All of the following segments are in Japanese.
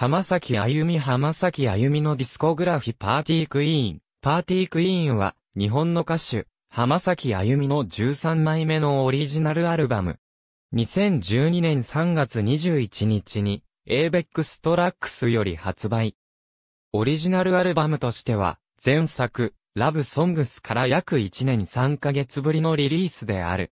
浜崎あゆみ浜崎あゆみのディスコグラフィパーティークイーン。パーティークイーンは、日本の歌手、浜崎あゆみの13枚目のオリジナルアルバム。2012年3月21日に、a ックストラックスより発売。オリジナルアルバムとしては、前作、ラブソングスから約1年3ヶ月ぶりのリリースである。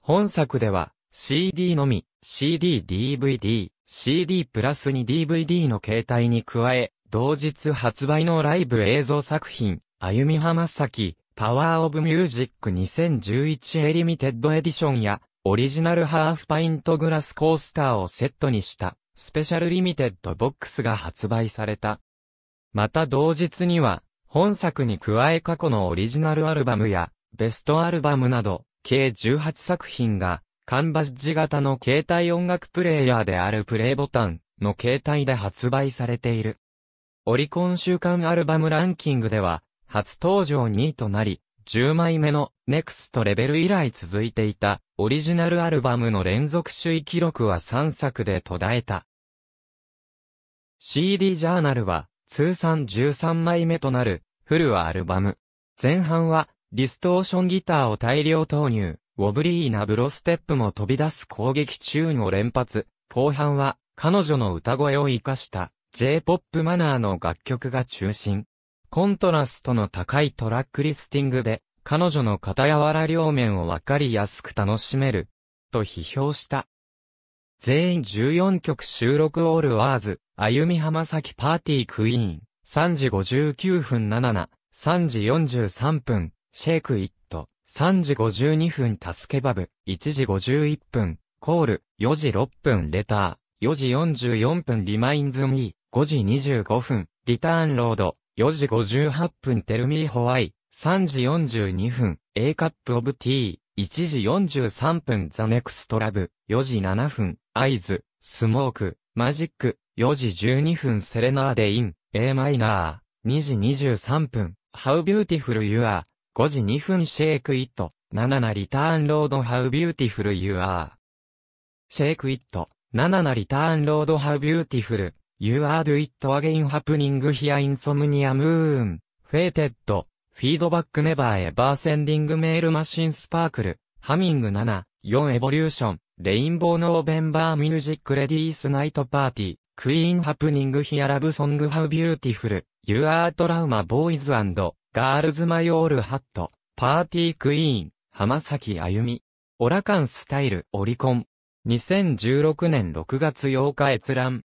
本作では、CD のみ、CD、DVD、CD プラスに DVD の形態に加え、同日発売のライブ映像作品、歩みはまさき、パワーオブミュージック2011エリミテッドエディションや、オリジナルハーフパイントグラスコースターをセットにした、スペシャルリミテッドボックスが発売された。また同日には、本作に加え過去のオリジナルアルバムや、ベストアルバムなど、計18作品が、缶バッジ型の携帯音楽プレイヤーであるプレイボタンの携帯で発売されている。オリコン週間アルバムランキングでは、初登場2位となり、10枚目の NEXT レベル以来続いていたオリジナルアルバムの連続首位記録は3作で途絶えた。CD ジャーナルは通算13枚目となるフルアルバム。前半はディストーションギターを大量投入。ウォブリーなブロステップも飛び出す攻撃チューンを連発。後半は彼女の歌声を活かした J-POP マナーの楽曲が中心。コントラストの高いトラックリスティングで彼女の片柔ら両面をわかりやすく楽しめる。と批評した。全員14曲収録オールワーズ、歩み浜崎パーティークイーン、3時59分77、3時43分、シェイクイット。3時52分タスケバブ、1時51分、コール、4時6分レター、4時44分リマインズミー、5時25分、リターンロード、4時58分テルミーホワイ、3時42分、A カップオブティー、1時43分ザネクストラブ、4時7分、アイズ、スモーク、マジック、4時12分セレナーデイン、A マイナー、2時23分、How Beautiful You Are, 5時2分シェイクイット、7なリターンロードハウビューティフルユーアー。シェイクイット、7なリターンロードハウビューティフル、ユーアードゥイットアゲインハプニングヒアインソムニアムーン、フェーテッド、フィードバックネバーエバーセンディングメールマシンスパークル、ハミング7、4エボリューション、レインボーノーベンバーミュージックレディースナイトパーティー、クイーンハプニングヒアラブソングハウビューティフル、ユーアートラウマボーイズガールズマヨールハット、パーティークイーン、浜崎あゆみ。オラカンスタイルオリコン。2016年6月8日閲覧。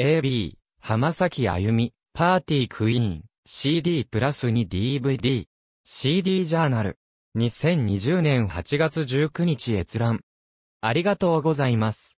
AB、浜崎あゆみ、パーティークイーン、CD プラスに DVD。CD ジャーナル。2020年8月19日閲覧。ありがとうございます。